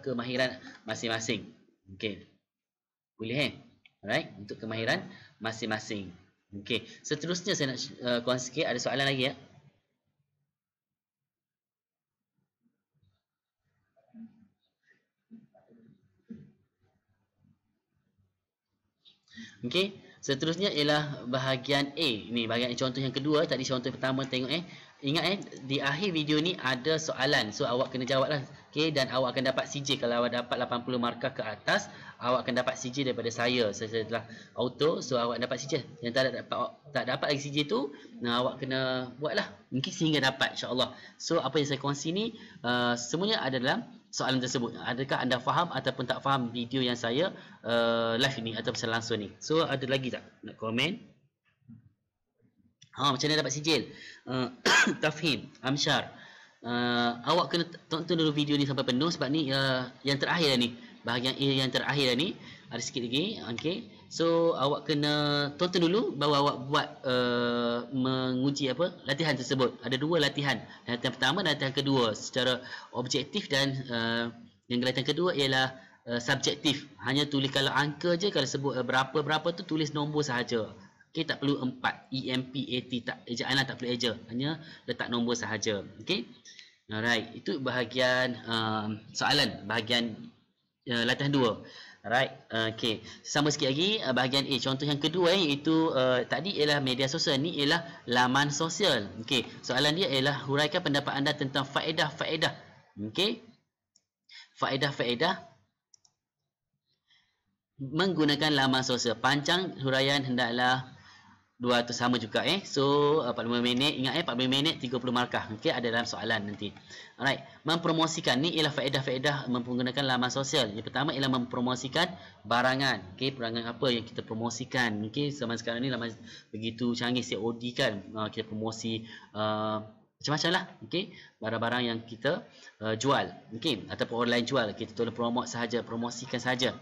kemahiran masing-masing. Okey. Boleh kan? Alright, untuk kemahiran masing-masing. Okey. Seterusnya saya nak uh, kuang sikit ada soalan lagi ya? Okey. Seterusnya ialah bahagian A. Ini bahagian contoh yang kedua, tadi contoh pertama tengok eh ingat eh di akhir video ni ada soalan so awak kena jawablah okay? dan awak akan dapat CJ kalau awak dapat 80 markah ke atas awak akan dapat CJ daripada saya so, saya telah auto so awak dapat CJ yang tak dapat tak dapat lagi CJ tu nah awak kena buatlah mungkin sehingga dapat insyaallah so apa yang saya kongsi ni uh, semuanya ada dalam soalan tersebut adakah anda faham ataupun tak faham video yang saya uh, live ni ataupun secara langsung ni so ada lagi tak nak komen Ha, macam mana dapat sijil? Uh, tafhim, amsyar. Uh, eh, awak kena tonton dulu video ni sampai penuh sebab ni uh, yang terakhir dah ni. Bahagian A yang terakhir dah ni. Ada sikit lagi. Okay. So, awak kena tonton dulu baru awak buat uh, menguji apa latihan tersebut. Ada dua latihan. Latihan pertama dan latihan kedua secara objektif dan uh, yang latihan kedua ialah uh, subjektif. Hanya tulis kalau angka je, kalau sebut berapa-berapa uh, tu tulis nombor sahaja. Okey, tak perlu 4 EMPAT e tak ejaan tak perlu eja. Hanya letak nombor sahaja. Okey. Alright, itu bahagian uh, soalan, bahagian uh, latihan 2. Alright, uh, okey. Sama sikit lagi uh, bahagian A. Contoh yang kedua eh, iaitu uh, tadi ialah media sosial, ni ialah laman sosial. Okey. Soalan dia ialah huraikan pendapat anda tentang faedah-faedah. Okey. Faedah-faedah menggunakan laman sosial. Panjang huraian hendaklah dua tu sama juga eh so 45 uh, minit ingat eh 45 minit 30 markah okey ada dalam soalan nanti alright mempromosikan ni ialah faedah-faedah menggunakan laman sosial yang pertama ialah mempromosikan barangan okey barangan apa yang kita promosikan okey zaman sekarang ni laman begitu canggih COD kan uh, kita promosi uh, macam-macam lah okey barang-barang yang kita uh, jual okay ataupun orang lain jual kita tolong promote sahaja promosikan sahaja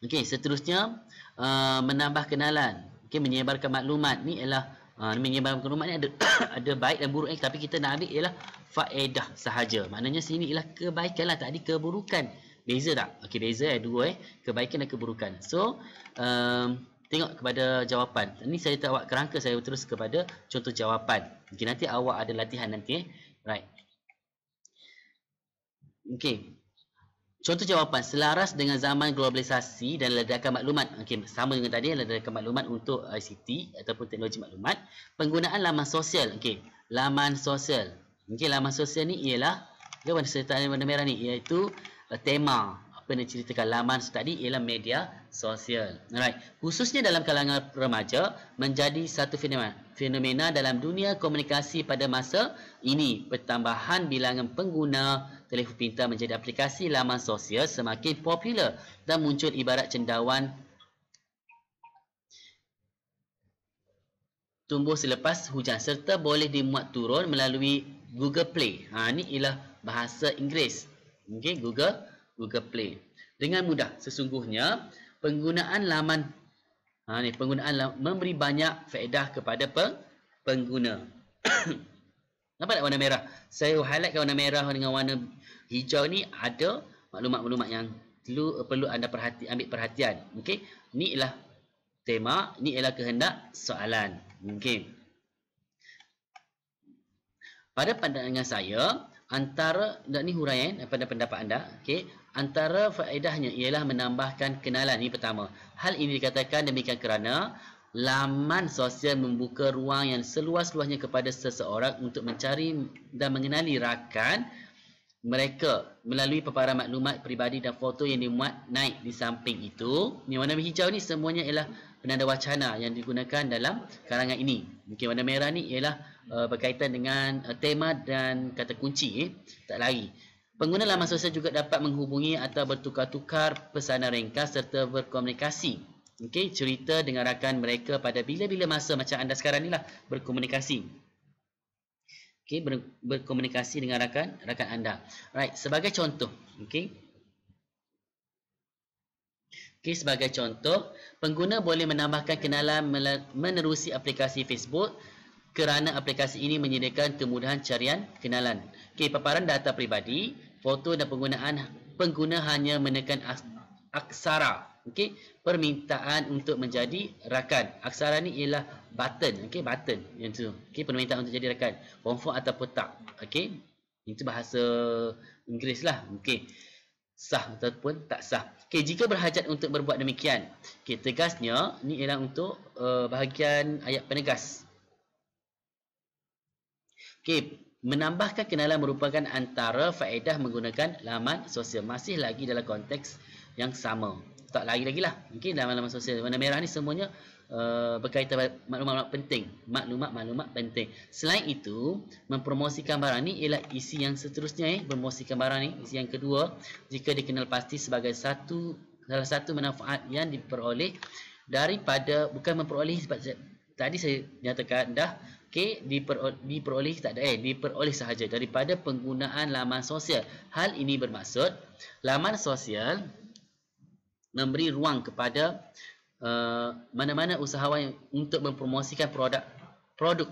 okay seterusnya uh, menambah kenalan okay, menyebarkan maklumat ni ialah uh, menyebarkan maklumat ni ada ada baik dan buruk eh, tapi kita nak ambil ialah faedah sahaja maknanya sini ialah kebaikan lah tak ada keburukan beza tak? ok beza eh dua eh kebaikan dan keburukan so um, tengok kepada jawapan ni saya tak buat kerangka saya terus kepada contoh jawapan okay, nanti awak ada latihan nanti eh right Okay, Contoh jawapan selaras dengan zaman globalisasi dan ledakan maklumat. Okey, sama dengan tadi ledakan maklumat untuk ICT ataupun teknologi maklumat. Penggunaan laman sosial. Okey, laman sosial. Okey, laman sosial ni ialah apa yang saya tanya warna merah ni iaitu uh, tema apa yang diceritakan laman tadi ialah media sosial. Alright, khususnya dalam kalangan remaja menjadi satu fenomena fenomena dalam dunia komunikasi pada masa ini pertambahan bilangan pengguna telefon pintar menjadi aplikasi laman sosial semakin popular dan muncul ibarat cendawan tumbuh selepas hujan serta boleh dimuat turun melalui Google Play. Ha, ini ialah bahasa Inggeris. Okay, Google Google Play. Dengan mudah, sesungguhnya penggunaan laman ha, ini, penggunaan laman, memberi banyak faedah kepada peng, pengguna. Nampak tak warna merah? Saya highlightkan warna merah dengan warna hijau ni ada maklumat-maklumat yang perlu, perlu anda perhati, ambil perhatian. Okey? Ni ialah tema, ni ialah kehendak soalan. Okey. Pada pandangan saya, antara dan ni huraian eh, pada pendapat anda, okey, antara faedahnya ialah menambahkan kenalan ini pertama. Hal ini dikatakan demikian kerana laman sosial membuka ruang yang seluas-luasnya kepada seseorang untuk mencari dan mengenali rakan mereka melalui paparan maklumat peribadi dan foto yang dimuat naik di samping itu ni warna hijau ni semuanya ialah penanda wacana yang digunakan dalam karangan ini mungkin warna merah ni ialah uh, berkaitan dengan uh, tema dan kata kunci eh? tak lagi pengguna laman sosial juga dapat menghubungi atau bertukar-tukar pesanan ringkas serta berkomunikasi Okay, cerita dengan rakan mereka pada bila-bila masa macam anda sekarang ni lah berkomunikasi. Okay, ber, berkomunikasi dengan rakan rakan anda. Right, sebagai contoh, okay, okay sebagai contoh, pengguna boleh menambahkan kenalan menerusi aplikasi Facebook kerana aplikasi ini menyediakan kemudahan carian kenalan. Okay, paparan data peribadi, foto dan penggunaan pengguna hanya menekan aksara okey permintaan untuk menjadi rakan aksara ni ialah button okey button yang tu okey permintaan untuk jadi rakan form form ataupun tak okey itu bahasa Inggeris lah okey sah ataupun tak sah okey jika berhajat untuk berbuat demikian okey tegasnya ni ialah untuk uh, bahagian ayat penegas okey menambahkan kenalan merupakan antara faedah menggunakan laman sosial masih lagi dalam konteks yang sama tak lari lagi lah okay, dalam alaman sosial warna merah ni semuanya uh, berkaitan maklumat-maklumat penting maklumat-maklumat penting selain itu mempromosikan barang ni ialah isi yang seterusnya eh mempromosikan barang ni isi yang kedua jika dikenal pasti sebagai satu salah satu manfaat yang diperoleh daripada bukan memperoleh sebab tadi saya nyatakan dah Okay, dipero, diperoleh tak ada eh diperoleh sahaja daripada penggunaan laman sosial hal ini bermaksud laman sosial memberi ruang kepada uh, mana-mana uh, usahawan untuk mempromosikan produk produk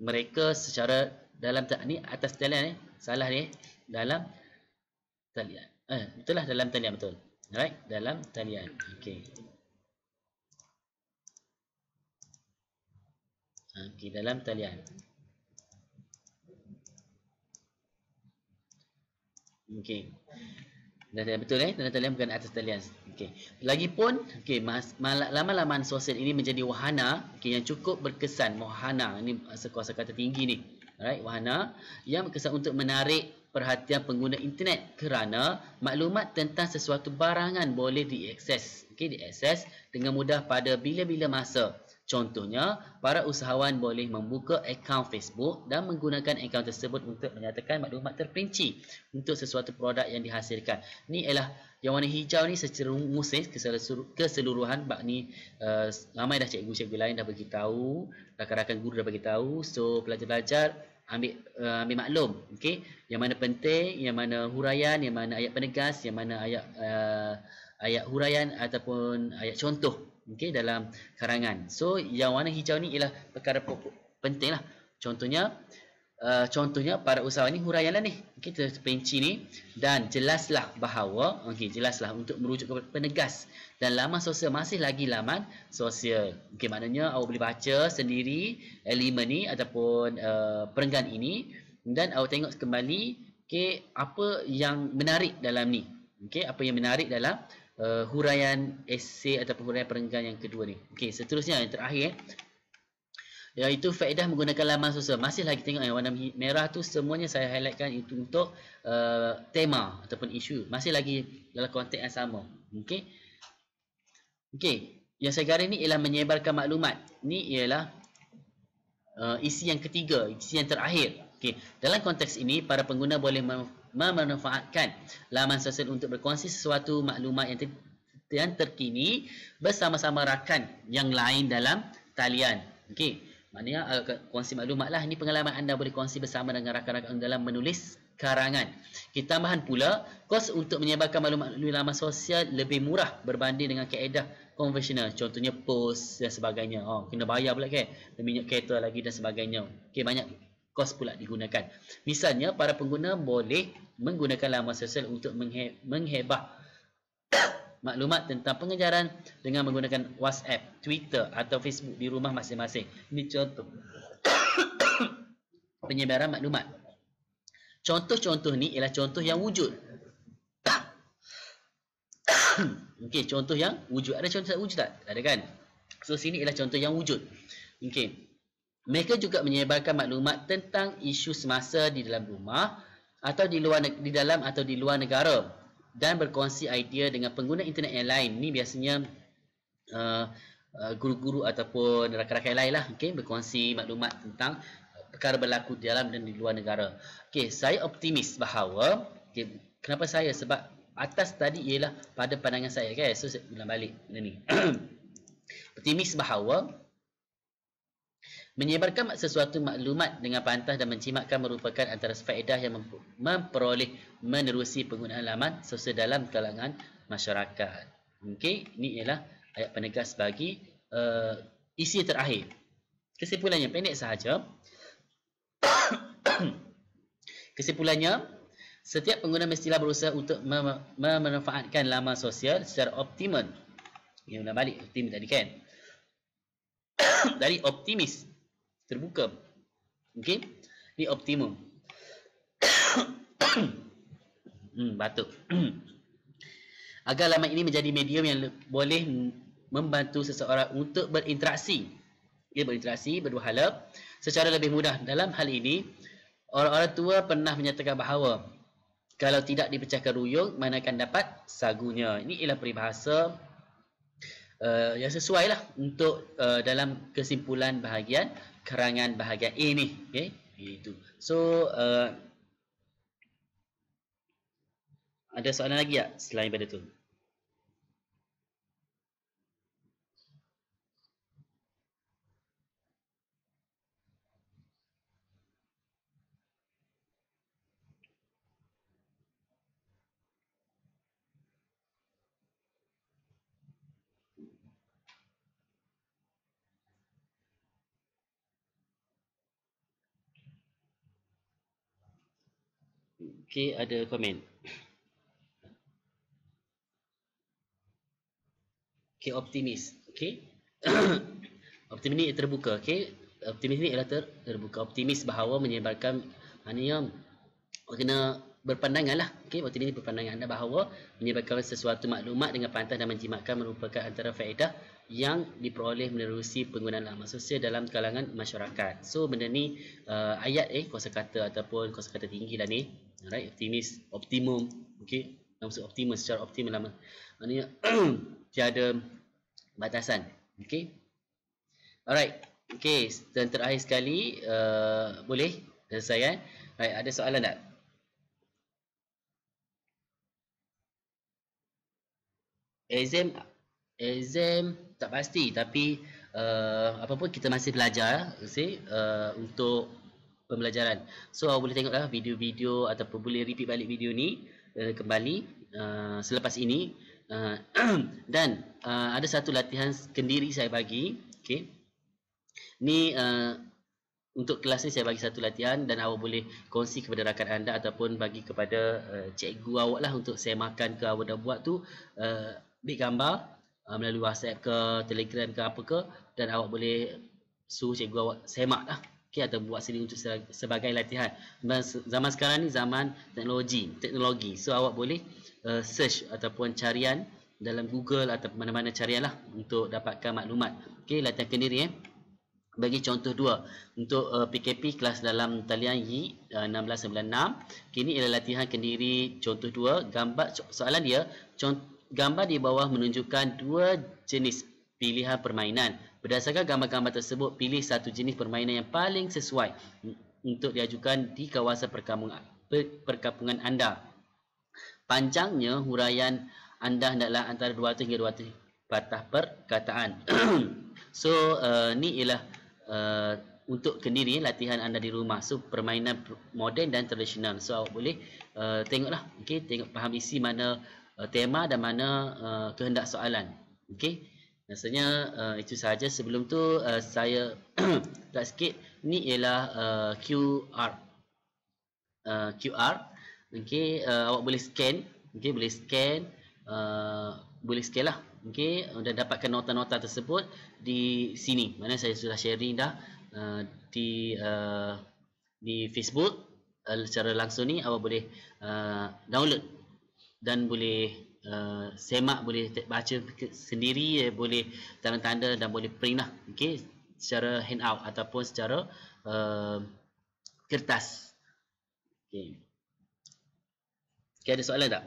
mereka secara dalam tak ni atas talian ni eh? salah ni eh? dalam talian eh itulah dalam talian betul right dalam talian okey okey dalam talian okey Dah betul eh? Tanda talian bukan atas talian. Okey. Lagipun, okey, lama laman sosial ini menjadi wahana okay, yang cukup berkesan. Wahana. Ini uh, sekuasa kata tinggi ni. Alright, wahana. Yang berkesan untuk menarik perhatian pengguna internet kerana maklumat tentang sesuatu barangan boleh diakses. Okey, diakses dengan mudah pada bila-bila masa. Contohnya, para usahawan boleh membuka akaun Facebook dan menggunakan akaun tersebut untuk menyatakan maklumat terperinci untuk sesuatu produk yang dihasilkan. Ini ialah yang warna hijau ni secara musim keseluruhan bak ni uh, ramai dah cikgu-cikgu lain dah bagi tahu, rakan-rakan guru dah bagi tahu. So pelajar-pelajar ambil uh, ambil maklum, okey. Yang mana penting, yang mana huraian, yang mana ayat penegas, yang mana ayat uh, ayat huraian ataupun ayat contoh okay, dalam karangan. So yang warna hijau ni ialah perkara penting lah. Contohnya, uh, contohnya para usahawan ni lah ni. Kita okay, ni dan jelaslah bahawa, okay, jelaslah untuk merujuk kepada penegas. Dan laman sosial masih lagi laman sosial. Okay, maknanya awak boleh baca sendiri elemen eh, ni ataupun uh, perenggan ini. Dan awak tengok kembali okay, apa yang menarik dalam ni. Okay, apa yang menarik dalam uh, huraian esei ataupun huraian perenggan yang kedua ni. Okey, seterusnya yang terakhir eh. Iaitu faedah menggunakan laman sosial. Masih lagi tengok yang eh, warna merah tu semuanya saya highlightkan itu untuk uh, tema ataupun isu. Masih lagi dalam konteks yang sama. Okey. Okey. Yang saya garis ni ialah menyebarkan maklumat. Ni ialah uh, isi yang ketiga, isi yang terakhir. Okey. Dalam konteks ini, para pengguna boleh memanfaatkan laman sosial untuk berkongsi sesuatu maklumat yang, ter, yang terkini bersama-sama rakan yang lain dalam talian. Okey. Maknanya ah, kongsi maklumatlah Ini pengalaman anda boleh kongsi bersama dengan rakan-rakan dalam menulis karangan. Kita Ketambahan pula, kos untuk menyebarkan maklumat melalui laman sosial lebih murah berbanding dengan kaedah konvensional. Contohnya post dan sebagainya. Oh, kena bayar pula ke? Minyak kereta lagi dan sebagainya. Okey, banyak kos pula digunakan. Misalnya para pengguna boleh menggunakan laman sosial untuk menghe menghebah maklumat tentang pengejaran dengan menggunakan WhatsApp, Twitter atau Facebook di rumah masing-masing. Ini contoh penyebaran maklumat. Contoh-contoh ni ialah contoh yang wujud. Okey, contoh yang wujud. Ada contoh yang wujud tak? Ada kan? So, sini ialah contoh yang wujud. Okey. Mereka juga menyebarkan maklumat tentang isu semasa di dalam rumah atau di luar di dalam atau di luar negara dan berkongsi idea dengan pengguna internet yang lain. Ini biasanya uh, uh, guru-guru ataupun rakan-rakan yang lain lah okay, berkongsi maklumat tentang perkara berlaku di dalam dan di luar negara okay, saya optimis bahawa okay, kenapa saya? sebab atas tadi ialah pada pandangan saya okay, so saya ulang balik benda ni optimis bahawa Menyebarkan sesuatu maklumat dengan pantas dan mencimakkan merupakan antara faedah yang memperoleh menerusi penggunaan laman sosial dalam kalangan masyarakat. Okey, ini ialah ayat penegas bagi uh, isi terakhir. Kesimpulannya pendek sahaja. Kesimpulannya, setiap pengguna mestilah berusaha untuk memanfaatkan laman sosial secara optimal. Yang nak balik optimal tadi kan? Dari optimis terbuka okey ni optimum hmm batuk agar laman ini menjadi medium yang boleh membantu seseorang untuk berinteraksi ia berinteraksi berbahala secara lebih mudah dalam hal ini orang-orang tua pernah menyatakan bahawa kalau tidak dipecahkan ruyung mana akan dapat sagunya ini ialah peribahasa uh, yang sesuai lah untuk uh, dalam kesimpulan bahagian Karangan bahagian A ni okey itu so uh, ada soalan lagi tak selain pada tu Okay, ada komen. Okay, optimis. Okay. optimis ni terbuka. Okay. Optimis ni adalah ter, terbuka. Optimis bahawa menyebarkan maknanya kena berpandangan lah. Okay, optimis ni berpandangan anda bahawa menyebarkan sesuatu maklumat dengan pantas dan menjimatkan merupakan antara faedah yang diperoleh menerusi penggunaan lah maksudnya dalam kalangan masyarakat so benda ni uh, ayat eh kuasa kata ataupun kuasa kata tinggi lah ni alright optimis optimum okey maksud optimum secara optimal lah maknanya tiada batasan okey alright okey dan terakhir sekali uh, boleh selesai kan alright ada soalan tak exam exam tak pasti tapi uh, apa pun kita masih belajar see, uh, untuk pembelajaran so awak boleh tengoklah video-video ataupun boleh repeat balik video ni uh, kembali uh, selepas ini uh, dan uh, ada satu latihan kendiri saya bagi okay. ni uh, untuk kelas ni saya bagi satu latihan dan awak boleh kongsi kepada rakan anda ataupun bagi kepada uh, cikgu awak lah untuk saya makan ke awak dah buat tu uh, ambil gambar uh, melalui WhatsApp ke Telegram ke apa ke dan awak boleh suruh cikgu awak semak lah okay, atau buat sendiri untuk sebagai latihan zaman, zaman sekarang ni zaman teknologi teknologi so awak boleh uh, search ataupun carian dalam Google atau mana-mana carian lah untuk dapatkan maklumat okay, latihan kendiri eh bagi contoh dua untuk uh, eh, PKP kelas dalam talian Y1696 eh, kini okay, ialah latihan kendiri contoh dua gambar soalan dia contoh gambar di bawah menunjukkan dua jenis pilihan permainan. Berdasarkan gambar-gambar tersebut, pilih satu jenis permainan yang paling sesuai untuk diajukan di kawasan perkampungan anda. Panjangnya huraian anda adalah antara 200 hingga 200 patah perkataan. so, uh, ni ialah uh, untuk kendiri latihan anda di rumah so permainan moden dan tradisional so awak boleh uh, tengoklah okay, tengok faham isi mana uh, tema dan mana uh, kehendak soalan. Okey. Rasanya uh, eh, itu sahaja sebelum tu uh, saya tak sikit ni ialah uh, QR. Uh, QR. Okey, uh, awak boleh scan, okey boleh scan uh, boleh scan lah. Okey, Anda dapatkan nota-nota tersebut di sini. Mana saya sudah sharing dah uh, di uh, di Facebook uh, secara langsung ni awak boleh uh, download dan boleh uh, semak boleh baca sendiri eh, boleh tanda-tanda dan boleh print lah okay? secara handout ataupun secara uh, kertas okay. Okay, ada soalan tak?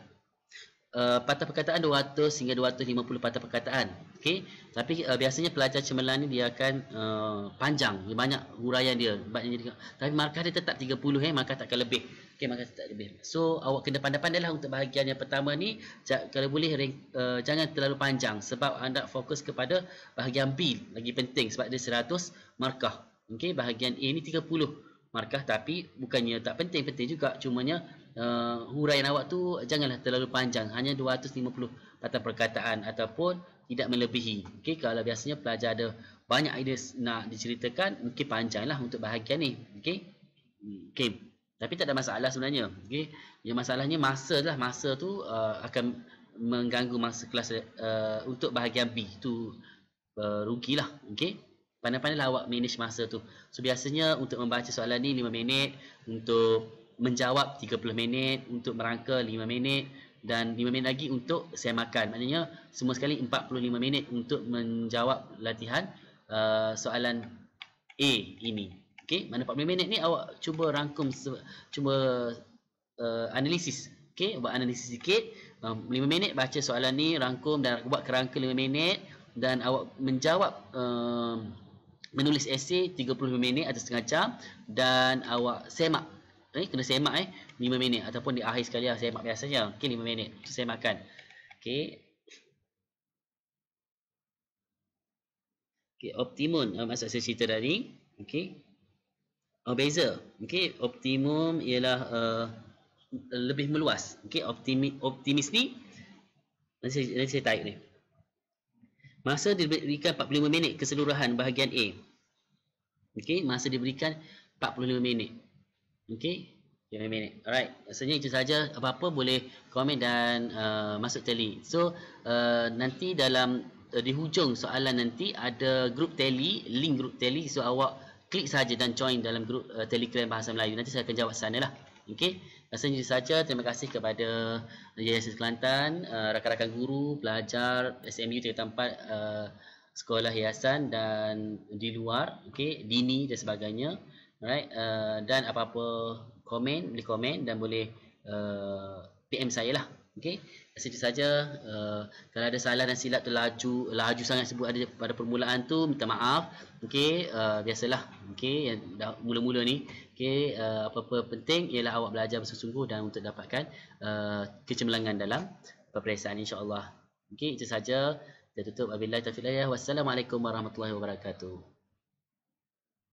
Uh, patah perkataan 200 hingga 250 patah perkataan Okey, tapi uh, biasanya pelajar cemerlang ni dia akan uh, panjang, dia banyak huraian dia. Banyak Tapi markah dia tetap 30 eh, markah takkan lebih. Okay, markah tak lebih. So, awak kena pandai-pandailah untuk bahagian yang pertama ni. Kalau boleh uh, jangan terlalu panjang sebab anda fokus kepada bahagian B lagi penting sebab dia 100 markah. Okay, bahagian A ni 30 markah tapi bukannya tak penting, penting juga. Cumanya uh, huraian awak tu janganlah terlalu panjang, hanya 250 patah perkataan ataupun tidak melebihi. Okey, kalau biasanya pelajar ada banyak ideas nak diceritakan, mungkin panjanglah untuk bahagian ni. Okey. Okey. Tapi tak ada masalah sebenarnya. Okey. Yang masalahnya masa lah. Masa tu uh, akan mengganggu masa kelas uh, untuk bahagian B. tu uh, rugilah. Okey. pandai pandai lah. awak manage masa tu. So biasanya untuk membaca soalan ni 5 minit, untuk menjawab 30 minit, untuk merangka 5 minit dan 5 minit lagi untuk saya makan. Maknanya semua sekali 45 minit untuk menjawab latihan uh, soalan A ini. Okey, mana 45 minit ni awak cuba rangkum cuba uh, analisis. Okey, buat analisis sikit. Um, 5 minit baca soalan ni, rangkum dan buat kerangka 5 minit dan awak menjawab um, menulis esei 35 minit atau setengah jam dan awak semak eh kena semak eh 5 minit ataupun di akhir sekali lah semak biasanya okey 5 minit makan. Okay. Okay optimum uh, ah, masa saya cerita tadi Okay. Oh ah, beza Okay optimum ialah uh, lebih meluas Okay optimi, optimis ni nanti saya, nanti saya tarik ni masa diberikan 45 minit keseluruhan bahagian A Okay masa diberikan 45 minit Okay, lima minute. Alright, rasanya itu saja. Apa-apa boleh komen dan uh, masuk tele. So, uh, nanti dalam uh, di hujung soalan nanti ada grup tele, link grup tele. So, awak klik saja dan join dalam grup uh, telegram Bahasa Melayu. Nanti saya akan jawab sana lah. Okay, rasanya itu saja. Terima kasih kepada Yayasan Kelantan, uh, rakan-rakan guru, pelajar, SMU, di tempat, uh, sekolah hiasan dan di luar. Okay, dini dan sebagainya. Alright, uh, dan apa-apa komen, boleh komen dan boleh uh, eh, PM saya lah. Okay, saja saja. Uh, eh, kalau ada salah dan silap terlaju, laju sangat sebut ada pada permulaan tu, minta maaf. Okay, uh, biasalah. Okay, yang dah mula-mula ni. Okay, uh, apa-apa penting ialah awak belajar bersungguh dan untuk dapatkan uh, kecemerlangan dalam peperiksaan insyaAllah. Okay, itu saja. Saya tutup. Wassalamualaikum warahmatullahi wabarakatuh.